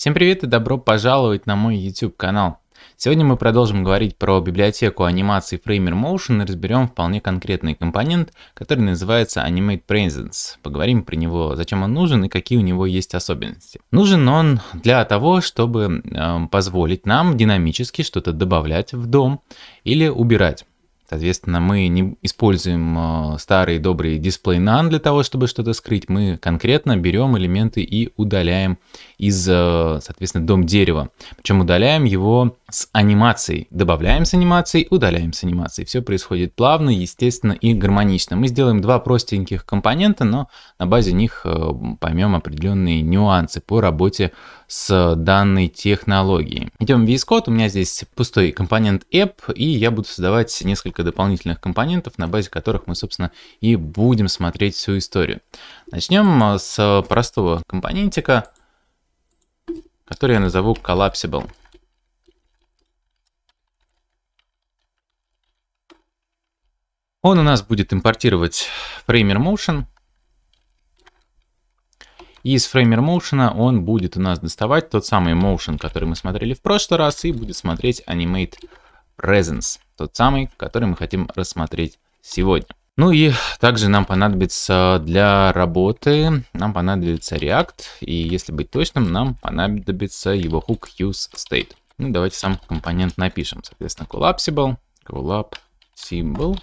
Всем привет и добро пожаловать на мой YouTube канал. Сегодня мы продолжим говорить про библиотеку анимации Framer Motion и разберем вполне конкретный компонент, который называется Animate Presence. Поговорим про него, зачем он нужен и какие у него есть особенности. Нужен он для того, чтобы э, позволить нам динамически что-то добавлять в дом или убирать. Соответственно, мы не используем э, старый добрый дисплей NaN для того, чтобы что-то скрыть. Мы конкретно берем элементы и удаляем из, э, соответственно, дом дерева. Причем удаляем его с анимацией. Добавляем с анимацией, удаляем с анимацией. Все происходит плавно, естественно и гармонично. Мы сделаем два простеньких компонента, но на базе них э, поймем определенные нюансы по работе с данной технологией. Идем в VS Code, у меня здесь пустой компонент app, и я буду создавать несколько дополнительных компонентов, на базе которых мы, собственно, и будем смотреть всю историю. Начнем э, с простого компонентика, который я назову collapsible. Он у нас будет импортировать Framer Motion. И из Framer Motion он будет у нас доставать тот самый Motion, который мы смотрели в прошлый раз, и будет смотреть Animate Presence, тот самый, который мы хотим рассмотреть сегодня. Ну и также нам понадобится для работы, нам понадобится React, и если быть точным, нам понадобится его hook use state. Ну, давайте сам компонент напишем. Соответственно, collapsible, collapsible.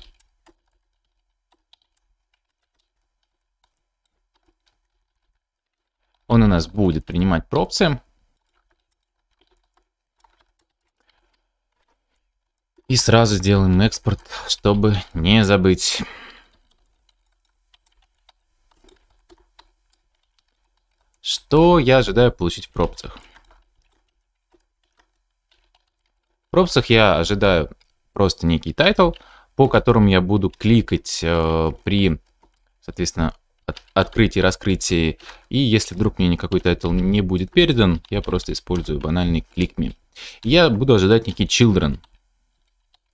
Он у нас будет принимать пропсы. И сразу сделаем экспорт, чтобы не забыть. Что я ожидаю получить в пропцах? В пропцах я ожидаю просто некий тайтл, по которому я буду кликать э, при, соответственно, от, открытии раскрытии. И если вдруг мне никакой тайтл не будет передан, я просто использую банальный кликми. Я буду ожидать некий children.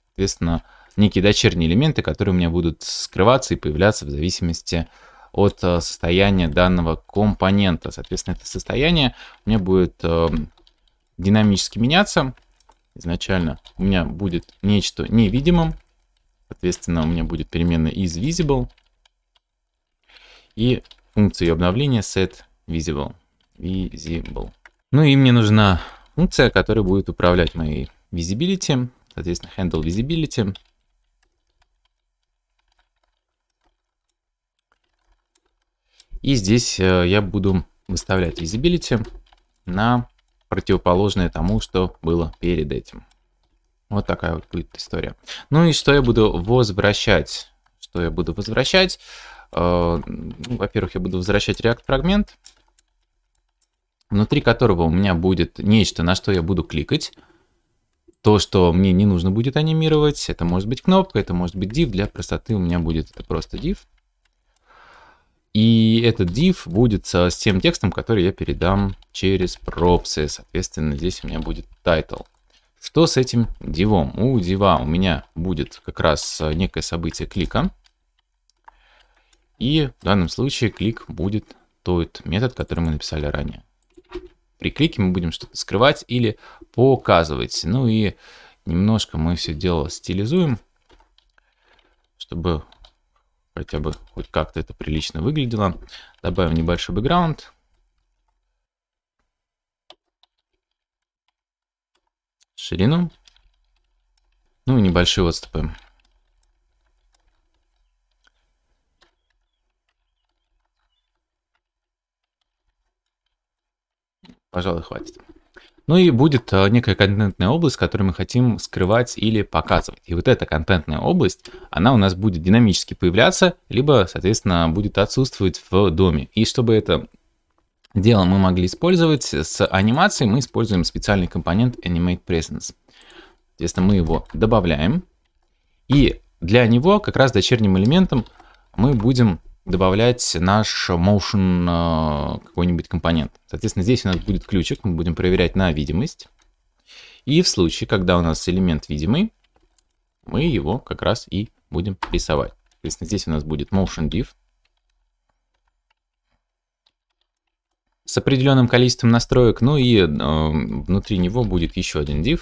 Соответственно, некие дочерние элементы, которые у меня будут скрываться и появляться в зависимости от от э, состояния данного компонента. Соответственно, это состояние у меня будет э, динамически меняться. Изначально у меня будет нечто невидимым, соответственно, у меня будет переменная is visible и функция ее обновления set visible. visible. Ну и мне нужна функция, которая будет управлять моей visibility, соответственно, handle visibility. И здесь э, я буду выставлять visibility на противоположное тому, что было перед этим. Вот такая вот будет история. Ну и что я буду возвращать? Что я буду возвращать? Э, ну, во-первых, я буду возвращать React фрагмент, внутри которого у меня будет нечто, на что я буду кликать. То, что мне не нужно будет анимировать, это может быть кнопка, это может быть div. Для простоты у меня будет это просто div. И этот div будет с тем текстом, который я передам через пропсы. Соответственно, здесь у меня будет title. Что с этим дивом? У дива у меня будет как раз э, некое событие клика. И в данном случае клик будет тот метод, который мы написали ранее. При клике мы будем что-то скрывать или показывать. Ну и немножко мы все дело стилизуем, чтобы хотя бы хоть как-то это прилично выглядело. Добавим небольшой бэкграунд. Ширину. Ну и небольшие отступы. Пожалуй, хватит. Ну и будет э, некая контентная область, которую мы хотим скрывать или показывать. И вот эта контентная область, она у нас будет динамически появляться, либо, соответственно, будет отсутствовать в доме. И чтобы это дело мы могли использовать с анимацией, мы используем специальный компонент Animate Presence. Соответственно, мы его добавляем. И для него как раз дочерним элементом мы будем добавлять наш motion э, какой-нибудь компонент. Соответственно, здесь у нас будет ключик, мы будем проверять на видимость. И в случае, когда у нас элемент видимый, мы его как раз и будем рисовать. Соответственно, здесь у нас будет motion div. С определенным количеством настроек, ну и э, внутри него будет еще один div,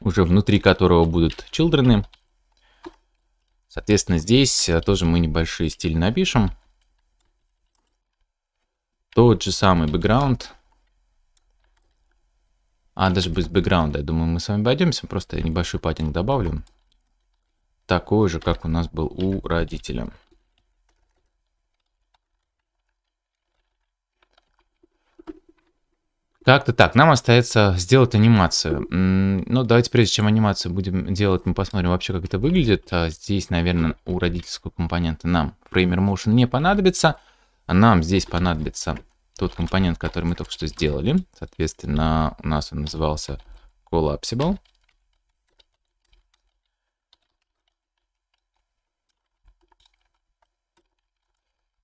уже внутри которого будут children, Соответственно, здесь э, тоже мы небольшие стили напишем. Тот же самый бэкграунд. А, даже без бэкграунда, я думаю, мы с вами обойдемся. Просто небольшой паттинг добавлю. Такой же, как у нас был у родителя. Как-то так, нам остается сделать анимацию. Ну, давайте прежде чем анимацию будем делать, мы посмотрим вообще, как это выглядит. А здесь, наверное, у родительского компонента нам Framer Motion не понадобится. А нам здесь понадобится тот компонент, который мы только что сделали. Соответственно, у нас он назывался Collapsible.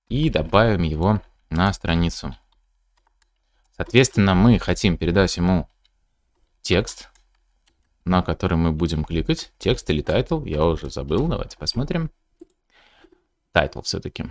И добавим его на страницу. Соответственно, мы хотим передать ему текст, на который мы будем кликать. Текст или тайтл, я уже забыл, давайте посмотрим. Тайтл все-таки.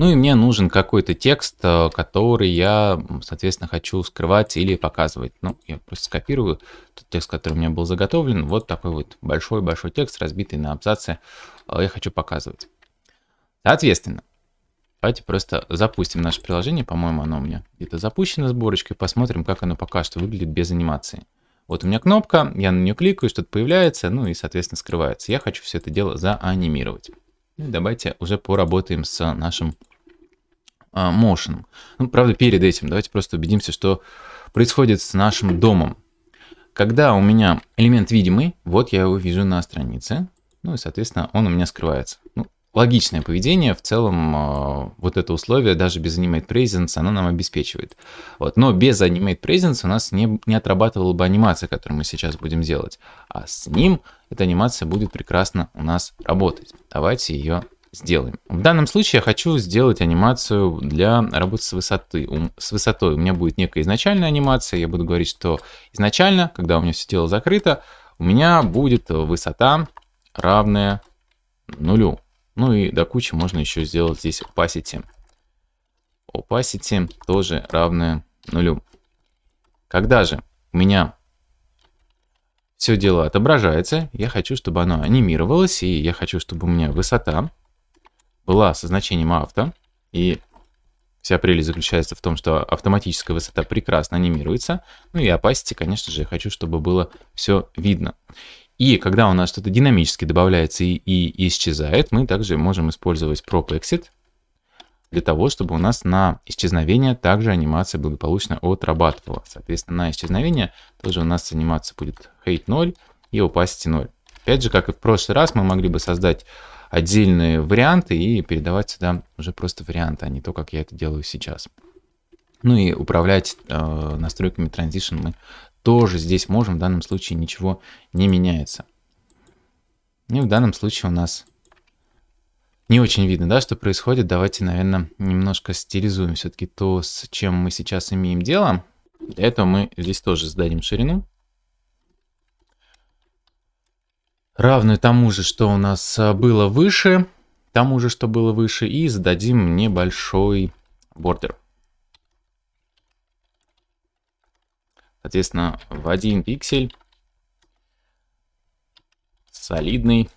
Ну и мне нужен какой-то текст, э, который я, соответственно, хочу скрывать или показывать. Ну, я просто скопирую тот текст, который у меня был заготовлен. Вот такой вот большой-большой текст, разбитый на абзацы, э, я хочу показывать. Соответственно, давайте просто запустим наше приложение. По-моему, оно у меня где-то запущено сборочкой. Посмотрим, как оно пока что выглядит без анимации. Вот у меня кнопка, я на нее кликаю, что-то появляется, ну и, соответственно, скрывается. Я хочу все это дело заанимировать. Ну и давайте уже поработаем с нашим а, motion. Ну, правда, перед этим давайте просто убедимся, что происходит с нашим домом. Когда у меня элемент видимый, вот я его вижу на странице, ну и, соответственно, он у меня скрывается. Ну, логичное поведение, в целом а, вот это условие даже без Animate Presence оно нам обеспечивает. Вот. Но без Animate Presence у нас не, не отрабатывала бы анимация, которую мы сейчас будем делать. А с ним эта анимация будет прекрасно у нас работать. Давайте ее сделаем. В данном случае я хочу сделать анимацию для работы с, высоты. с высотой. У меня будет некая изначальная анимация. Я буду говорить, что изначально, когда у меня все тело закрыто, у меня будет высота равная нулю. Ну и до кучи можно еще сделать здесь opacity. Opacity тоже равная нулю. Когда же у меня все дело отображается, я хочу, чтобы оно анимировалось, и я хочу, чтобы у меня высота была со значением авто, и вся прелесть заключается в том, что автоматическая высота прекрасно анимируется, ну и opacity, конечно же, я хочу, чтобы было все видно. И когда у нас что-то динамически добавляется и, и исчезает, мы также можем использовать prop exit для того, чтобы у нас на исчезновение также анимация благополучно отрабатывала. Соответственно, на исчезновение тоже у нас анимация будет hate 0 и opacity 0. Опять же, как и в прошлый раз, мы могли бы создать отдельные варианты и передавать сюда уже просто варианты, а не то, как я это делаю сейчас. Ну и управлять э, настройками Transition мы тоже здесь можем, в данном случае ничего не меняется. И в данном случае у нас не очень видно, да, что происходит. Давайте, наверное, немножко стилизуем все-таки то, с чем мы сейчас имеем дело. Для этого мы здесь тоже зададим ширину. равную тому же, что у нас а, было выше, тому же, что было выше, и зададим небольшой бордер. Соответственно, в один пиксель солидный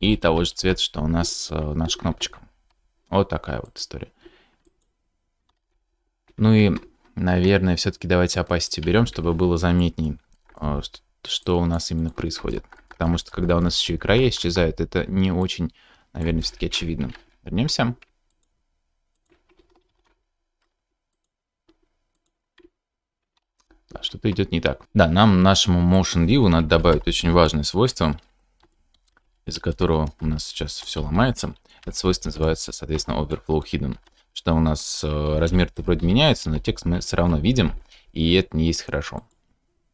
и того же цвета, что у нас э, наша кнопочка. Вот такая вот история. Ну и, наверное, все-таки давайте opacity берем, чтобы было заметнее, а, что у нас именно происходит. Потому что когда у нас еще и края исчезают, это не очень, наверное, все-таки очевидно. Вернемся. Да, Что-то идет не так. Да, нам, нашему Motion View надо добавить очень важное свойство, из-за которого у нас сейчас все ломается. Это свойство называется, соответственно, Overflow Hidden. Что у нас э, размер-то вроде меняется, но текст мы все равно видим, и это не есть хорошо.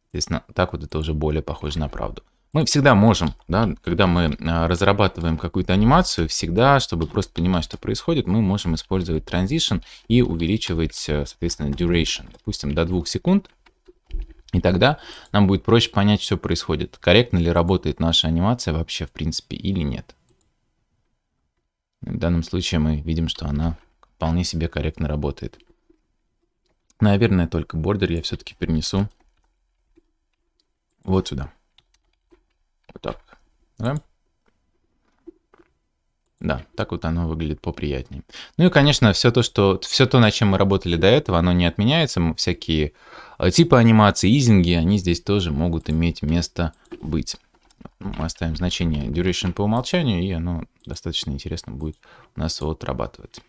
Соответственно, так вот это уже более похоже на правду мы всегда можем, да, когда мы а, разрабатываем какую-то анимацию, всегда, чтобы просто понимать, что происходит, мы можем использовать transition и увеличивать, э, соответственно, duration, допустим, до двух секунд. И тогда нам будет проще понять, что происходит, корректно ли работает наша анимация вообще, в принципе, или нет. В данном случае мы видим, что она вполне себе корректно работает. Наверное, только бордер я все-таки перенесу вот сюда так. Да? Да, так вот оно выглядит поприятнее. Ну и, конечно, все то, что, все то, над чем мы работали до этого, оно не отменяется. Всякие э, типы анимации, изинги, они здесь тоже могут иметь место быть. Мы оставим значение duration по умолчанию, и оно достаточно интересно будет у нас его отрабатывать.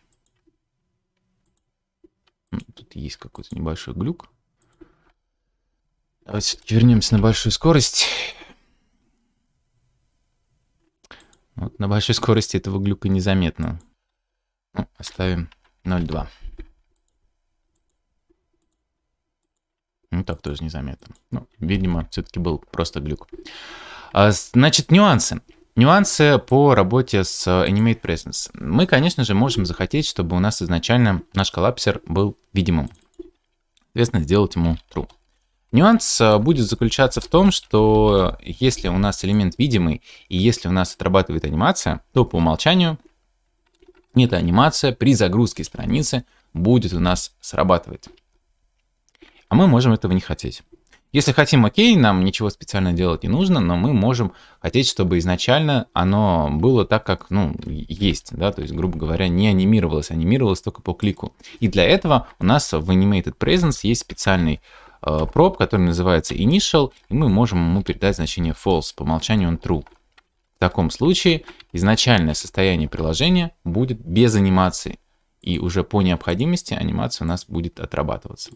Тут есть какой-то небольшой глюк. Давайте все-таки вернемся на большую скорость. Вот на большой скорости этого глюка незаметно. Ну, оставим 0,2. Ну, так тоже незаметно. Ну, видимо, все-таки был просто глюк. А, значит, нюансы. Нюансы по работе с Animate Presence. Мы, конечно же, можем захотеть, чтобы у нас изначально наш коллапсер был видимым. Соответственно, сделать ему true. Нюанс а, будет заключаться в том, что если у нас элемент видимый и если у нас отрабатывает анимация, то по умолчанию эта анимация при загрузке страницы будет у нас срабатывать. А мы можем этого не хотеть. Если хотим, окей, нам ничего специально делать не нужно, но мы можем хотеть, чтобы изначально оно было так, как ну, есть, да, то есть, грубо говоря, не анимировалось, анимировалось только по клику. И для этого у нас в Animated Presence есть специальный Э, проб, который называется initial, и мы можем ему передать значение false, по умолчанию он true. В таком случае изначальное состояние приложения будет без анимации, и уже по необходимости анимация у нас будет отрабатываться.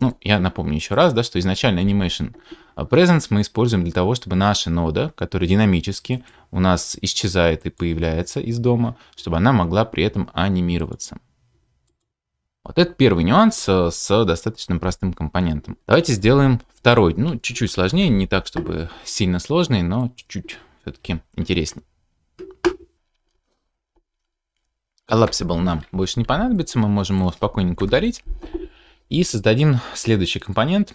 Ну, я напомню еще раз, да, что изначально animation э, presence мы используем для того, чтобы наша нода, которая динамически у нас исчезает и появляется из дома, чтобы она могла при этом анимироваться. Вот это первый нюанс э, с достаточно простым компонентом. Давайте сделаем второй, ну, чуть-чуть сложнее, не так, чтобы сильно сложный, но чуть-чуть все-таки интереснее. Collapsible нам больше не понадобится, мы можем его спокойненько удалить. И создадим следующий компонент.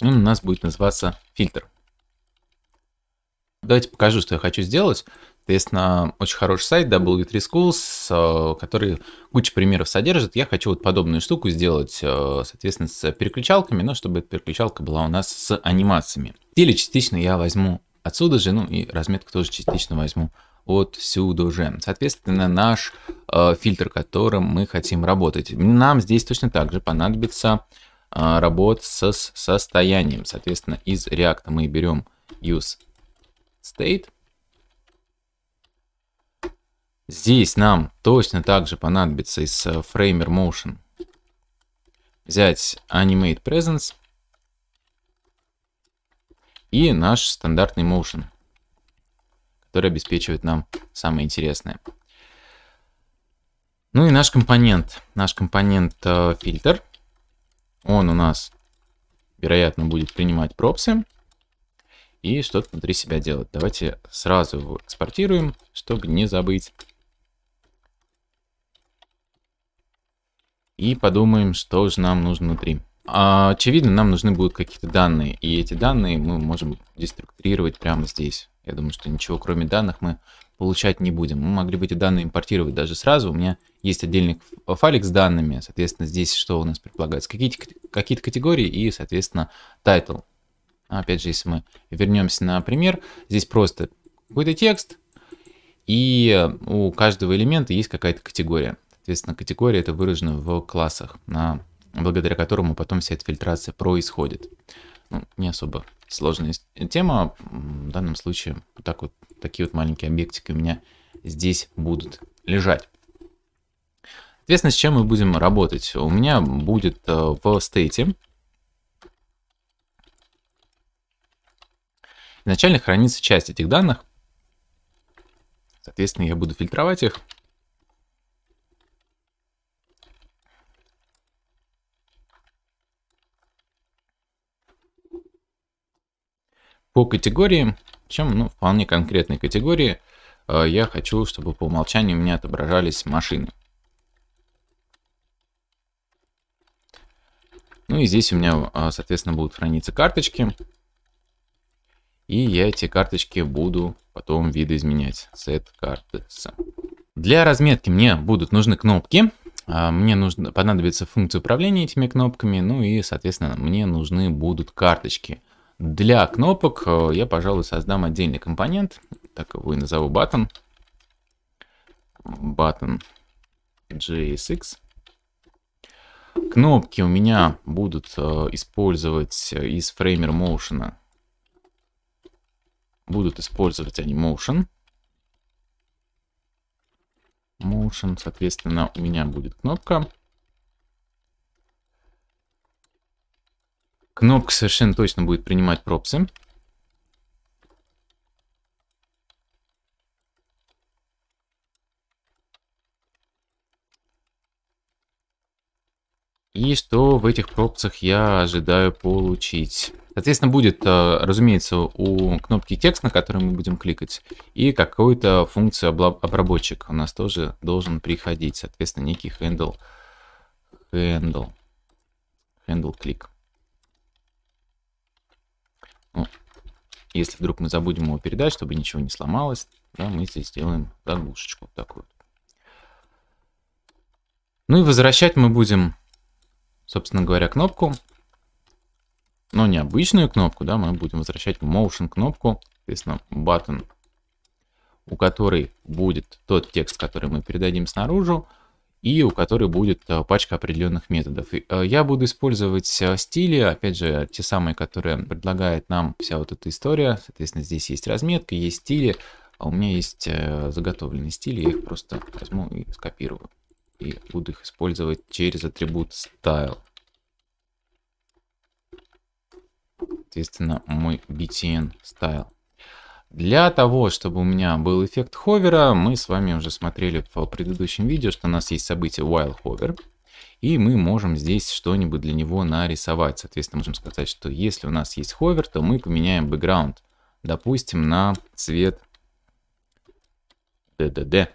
Он у нас будет называться фильтр. Давайте покажу, что я хочу сделать. Соответственно, очень хороший сайт W3Schools, э, который куча примеров содержит. Я хочу вот подобную штуку сделать, э, соответственно, с переключалками, но чтобы эта переключалка была у нас с анимациями. Или частично я возьму отсюда же, ну и разметку тоже частично возьму отсюда же. Соответственно, наш э, фильтр, которым мы хотим работать. Нам здесь точно так же понадобится э, работа с состоянием. Соответственно, из React мы берем use state Здесь нам точно также понадобится из э, Framer Motion взять Animate Presence и наш стандартный Motion, который обеспечивает нам самое интересное. Ну и наш компонент. Наш компонент э, фильтр. Он у нас, вероятно, будет принимать пропсы и что-то внутри себя делать. Давайте сразу его экспортируем, чтобы не забыть. и подумаем, что же нам нужно внутри. А, очевидно, нам нужны будут какие-то данные, и эти данные мы можем деструктурировать прямо здесь. Я думаю, что ничего кроме данных мы получать не будем. Мы могли бы эти данные импортировать даже сразу. У меня есть отдельный файлик с данными, соответственно, здесь что у нас предполагается? Какие-то какие, категории и, соответственно, title. Опять же, если мы вернемся на пример, здесь просто какой-то текст, и у каждого элемента есть какая-то категория. Соответственно, категория это выражено в классах, на, благодаря которому потом вся эта фильтрация происходит. Ну, не особо сложная тема. В данном случае вот так вот, такие вот маленькие объектики у меня здесь будут лежать. Соответственно, с чем мы будем работать? У меня будет э, в стейте изначально хранится часть этих данных. Соответственно, я буду фильтровать их. по категориям, чем, ну, вполне конкретной категории, э, я хочу, чтобы по умолчанию у меня отображались машины. Ну и здесь у меня, а, соответственно, будут храниться карточки. И я эти карточки буду потом видоизменять. Set картеца. Для разметки мне будут нужны кнопки. А, мне нужно, понадобится функция управления этими кнопками. Ну и, соответственно, мне нужны будут карточки. Для кнопок э, я, пожалуй, создам отдельный компонент. Так его и назову button. Button JSX. Кнопки у меня будут э, использовать из фреймер motion. Будут использовать они motion. Motion, соответственно, у меня будет кнопка. Кнопка совершенно точно будет принимать пропсы. И что в этих пропсах я ожидаю получить. Соответственно, будет, э, разумеется, у кнопки текст, на который мы будем кликать, и какую-то функцию обработчик у нас тоже должен приходить. Соответственно, некий handle, handle, handle клик. Ну, если вдруг мы забудем его передать, чтобы ничего не сломалось, да, мы здесь делаем заглушечку вот такую. Ну и возвращать мы будем, собственно говоря, кнопку. Но не обычную кнопку, да, мы будем возвращать motion кнопку, соответственно, button, у которой будет тот текст, который мы передадим снаружи, и у которой будет э, пачка определенных методов. Э, я буду использовать э, стили, опять же, те самые, которые предлагает нам вся вот эта история. Соответственно, здесь есть разметка, есть стили, а у меня есть заготовленные стили, я их просто возьму и скопирую. И буду их использовать через атрибут style. Соответственно, мой btn style для того, чтобы у меня был эффект ховера, мы с вами уже смотрели в предыдущем видео, что у нас есть событие while hover. И мы можем здесь что-нибудь для него нарисовать. Соответственно, можем сказать, что если у нас есть ховер, то мы поменяем бэкграунд. Допустим, на цвет DDD.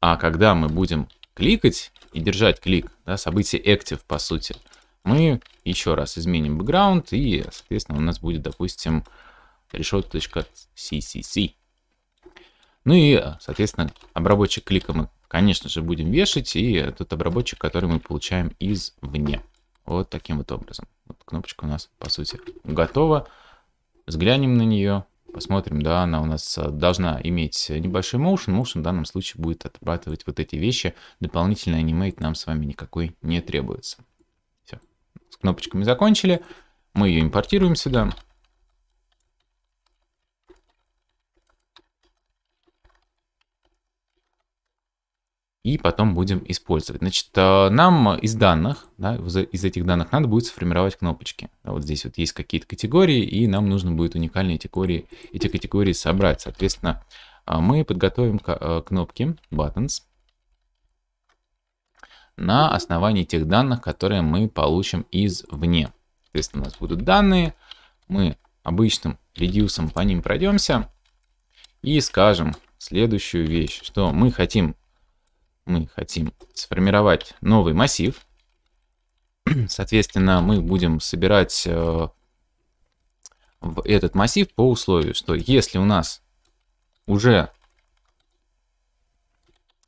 А когда мы будем кликать и держать клик, да, событие active по сути, мы еще раз изменим бэкграунд и, соответственно, у нас будет, допустим, решеточка решетка.ccc. Ну и, соответственно, обработчик клика мы, конечно же, будем вешать, и тот обработчик, который мы получаем извне. Вот таким вот образом. Вот кнопочка у нас, по сути, готова. Взглянем на нее, посмотрим, да, она у нас э, должна иметь небольшой motion. Motion в данном случае будет отрабатывать вот эти вещи. Дополнительный анимейт нам с вами никакой не требуется. Все, с кнопочками закончили. Мы ее импортируем сюда. и потом будем использовать. Значит, э, нам из данных, да, из этих данных надо будет сформировать кнопочки. Вот здесь вот есть какие-то категории, и нам нужно будет уникальные категории, эти категории собрать. Соответственно, э, мы подготовим э, кнопки buttons на основании тех данных, которые мы получим извне. Соответственно, у нас будут данные, мы обычным редюсом по ним пройдемся и скажем следующую вещь, что мы хотим мы хотим сформировать новый массив. Соответственно, мы будем собирать э, в этот массив по условию, что если у нас уже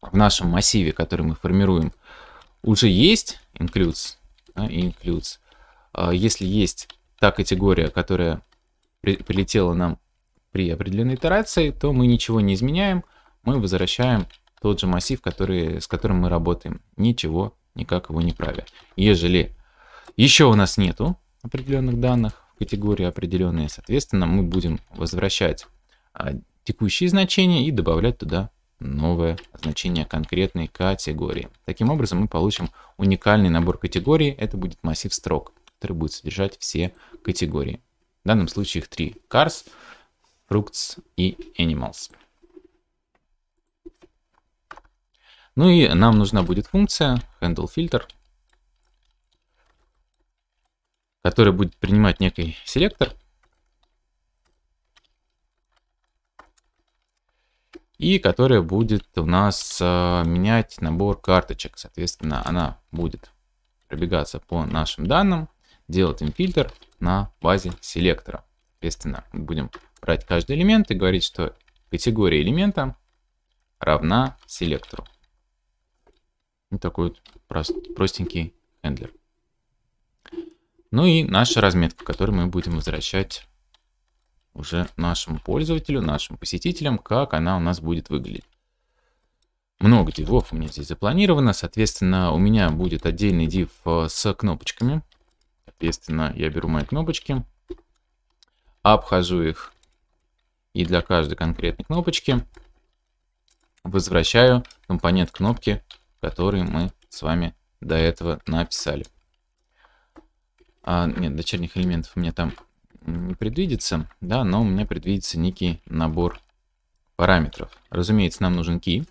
в нашем массиве, который мы формируем, уже есть includes, да, includes э, если есть та категория, которая при, прилетела нам при определенной итерации, то мы ничего не изменяем, мы возвращаем тот же массив, который, с которым мы работаем. Ничего, никак его не правя. Ежели еще у нас нету определенных данных в категории определенные, соответственно, мы будем возвращать а, текущие значения и добавлять туда новое значение конкретной категории. Таким образом, мы получим уникальный набор категорий. Это будет массив строк, который будет содержать все категории. В данном случае их три. Cars, Fruits и Animals. Ну и нам нужна будет функция handleFilter, которая будет принимать некий селектор. И которая будет у нас э, менять набор карточек. Соответственно, она будет пробегаться по нашим данным, делать им фильтр на базе селектора. Соответственно, мы будем брать каждый элемент и говорить, что категория элемента равна селектору. Вот ну, такой вот прост, простенький хендлер. Ну и наша разметка, которую мы будем возвращать уже нашему пользователю, нашим посетителям, как она у нас будет выглядеть. Много дивов у меня здесь запланировано, соответственно, у меня будет отдельный див э, с кнопочками. Соответственно, я беру мои кнопочки, обхожу их и для каждой конкретной кнопочки возвращаю компонент кнопки который мы с вами до этого написали. А, нет, дочерних элементов у меня там не предвидится, да, но у меня предвидится некий набор параметров. Разумеется, нам нужен key,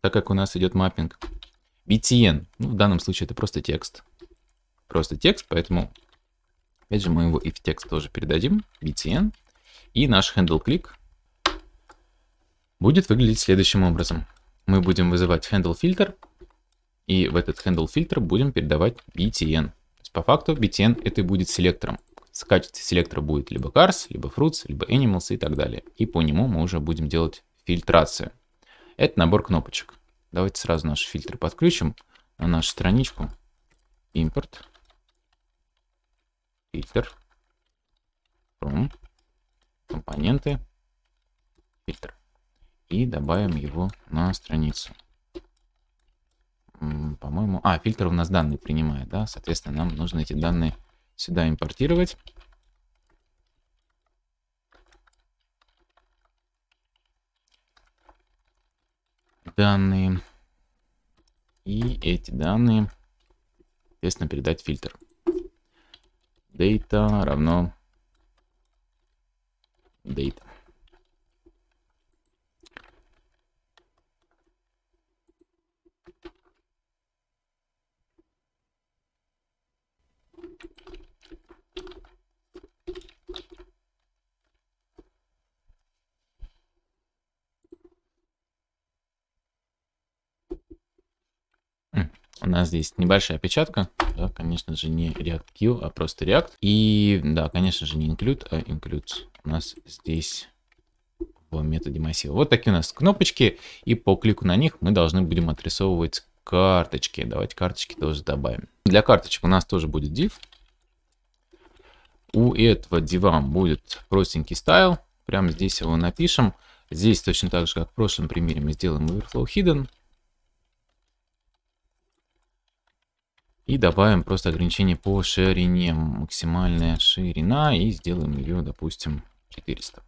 так как у нас идет маппинг. BTN, ну, в данном случае это просто текст. Просто текст, поэтому, опять же, мы его и в текст тоже передадим, BTN. И наш handle click будет выглядеть следующим образом. Мы будем вызывать handle filter, и в этот handle фильтр будем передавать btn. То есть по факту btn это и будет селектором. С качестве селектора будет либо cars, либо fruits, либо animals и так далее. И по нему мы уже будем делать фильтрацию. Это набор кнопочек. Давайте сразу наши фильтры подключим на нашу страничку. Import. Фильтр. From. Компоненты. Фильтр. И добавим его на страницу по-моему... А, фильтр у нас данные принимает, да? Соответственно, нам нужно эти данные сюда импортировать. Данные. И эти данные, соответственно, передать фильтр. Data равно data. у нас здесь небольшая опечатка, да, конечно же, не ReactQ, а просто React. И, да, конечно же, не include, а include у нас здесь в методе массива. Вот такие у нас кнопочки, и по клику на них мы должны будем отрисовывать карточки. Давайте карточки тоже добавим. Для карточек у нас тоже будет div. У этого дива будет простенький стайл. Прямо здесь его напишем. Здесь точно так же, как в прошлом примере, мы сделаем overflow hidden. И добавим просто ограничение по ширине. Максимальная ширина. И сделаем ее, допустим, 400.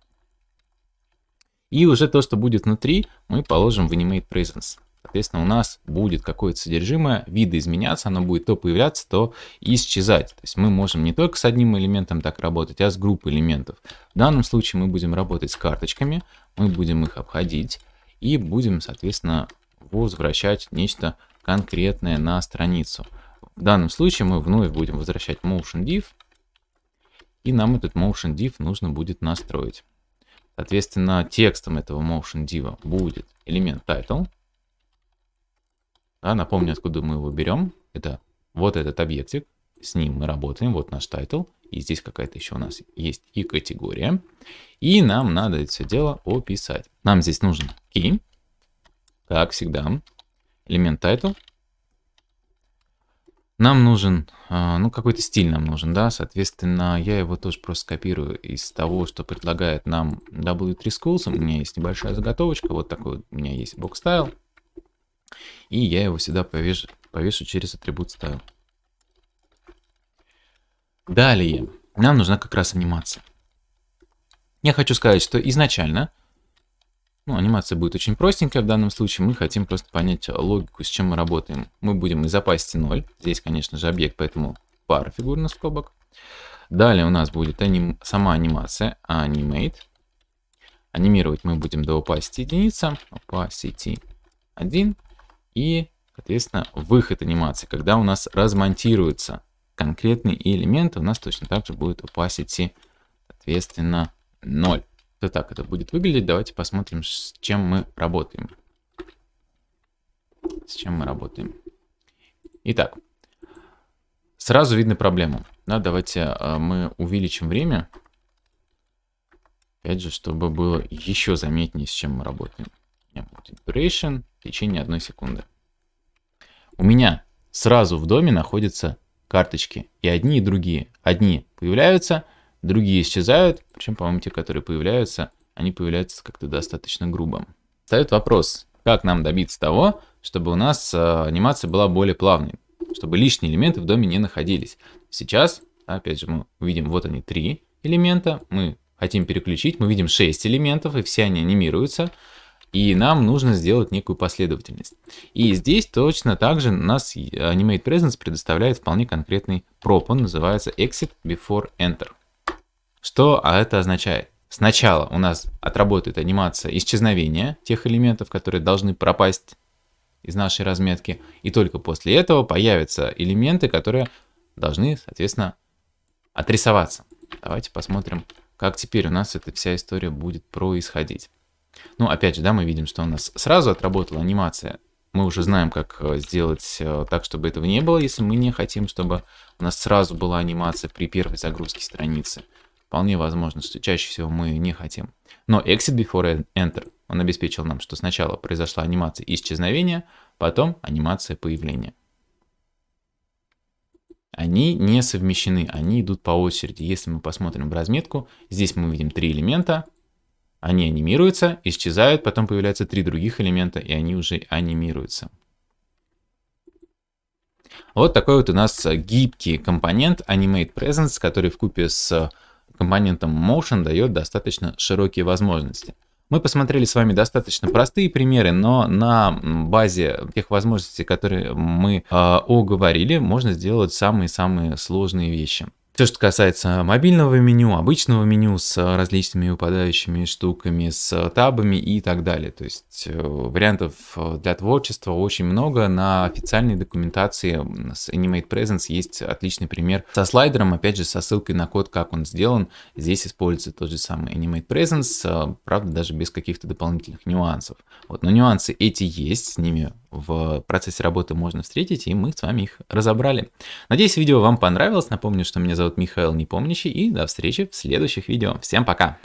И уже то, что будет внутри, мы положим в Animate Presence. Соответственно, у нас будет какое-то содержимое виды изменяться, оно будет то появляться, то исчезать. То есть мы можем не только с одним элементом так работать, а с группой элементов. В данном случае мы будем работать с карточками, мы будем их обходить и будем, соответственно, возвращать нечто конкретное на страницу. В данном случае мы вновь будем возвращать motion div, и нам этот motion div нужно будет настроить. Соответственно, текстом этого motion div будет элемент title. Да, напомню, откуда мы его берем. Это вот этот объектик, с ним мы работаем, вот наш title, и здесь какая-то еще у нас есть и категория. И нам надо это все дело описать. Нам здесь нужен key, как всегда, элемент title, нам нужен, а, ну, какой-то стиль нам нужен, да, соответственно, я его тоже просто копирую из того, что предлагает нам W3 Schools. У меня есть небольшая заготовочка, вот такой вот у меня есть бокстайл. И я его всегда повешу, повешу через атрибут style. Далее, нам нужна как раз анимация. Я хочу сказать, что изначально ну, анимация будет очень простенькая в данном случае, мы хотим просто понять логику, с чем мы работаем. Мы будем из опасти 0, здесь, конечно же, объект, поэтому пара фигурных скобок. Далее у нас будет аним... сама анимация, animate. Анимировать мы будем до opacity единица, opacity 1 и, соответственно, выход анимации, когда у нас размонтируется конкретный элемент, у нас точно так же будет opacity, соответственно, 0. Это так это будет выглядеть. Давайте посмотрим, с чем мы работаем. С чем мы работаем. Итак, сразу видно проблему. Да, давайте а, мы увеличим время. Опять же, чтобы было еще заметнее, с чем мы работаем. У duration в течение одной секунды. У меня сразу в доме находятся карточки. И одни, и другие. Одни появляются, Другие исчезают, причем, по-моему, те, которые появляются, они появляются как-то достаточно грубо. Встает вопрос, как нам добиться того, чтобы у нас э, анимация была более плавной, чтобы лишние элементы в доме не находились. Сейчас, опять же, мы видим, вот они три элемента, мы хотим переключить, мы видим 6 элементов, и все они анимируются, и нам нужно сделать некую последовательность. И здесь точно так же нас э, Animate Presence предоставляет вполне конкретный проп, он называется Exit Before Enter. Что а это означает? Сначала у нас отработает анимация исчезновения тех элементов, которые должны пропасть из нашей разметки, и только после этого появятся элементы, которые должны, соответственно, отрисоваться. Давайте посмотрим, как теперь у нас эта вся история будет происходить. Ну, опять же, да, мы видим, что у нас сразу отработала анимация. Мы уже знаем, как э, сделать э, так, чтобы этого не было, если мы не хотим, чтобы у нас сразу была анимация при первой загрузке страницы. Вполне возможно, что чаще всего мы не хотим. Но Exit Before Enter, он обеспечил нам, что сначала произошла анимация исчезновения, потом анимация появления. Они не совмещены, они идут по очереди. Если мы посмотрим в разметку, здесь мы видим три элемента, они анимируются, исчезают, потом появляются три других элемента, и они уже анимируются. Вот такой вот у нас гибкий компонент Animate Presence, который в купе с компонентом Motion дает достаточно широкие возможности. Мы посмотрели с вами достаточно простые примеры, но на базе тех возможностей, которые мы э, а, оговорили, можно сделать самые-самые сложные вещи. Все, что касается мобильного меню, обычного меню с различными выпадающими штуками, с табами и так далее. То есть э, вариантов э, для творчества очень много. На официальной документации с Animate Presence есть отличный пример со слайдером, опять же, со ссылкой на код, как он сделан. Здесь используется тот же самый Animate Presence, э, правда, даже без каких-то дополнительных нюансов. Вот, но нюансы эти есть, с ними в процессе работы можно встретить, и мы с вами их разобрали. Надеюсь, видео вам понравилось. Напомню, что меня зовут зовут Михаил Непомнящий, и до встречи в следующих видео. Всем пока!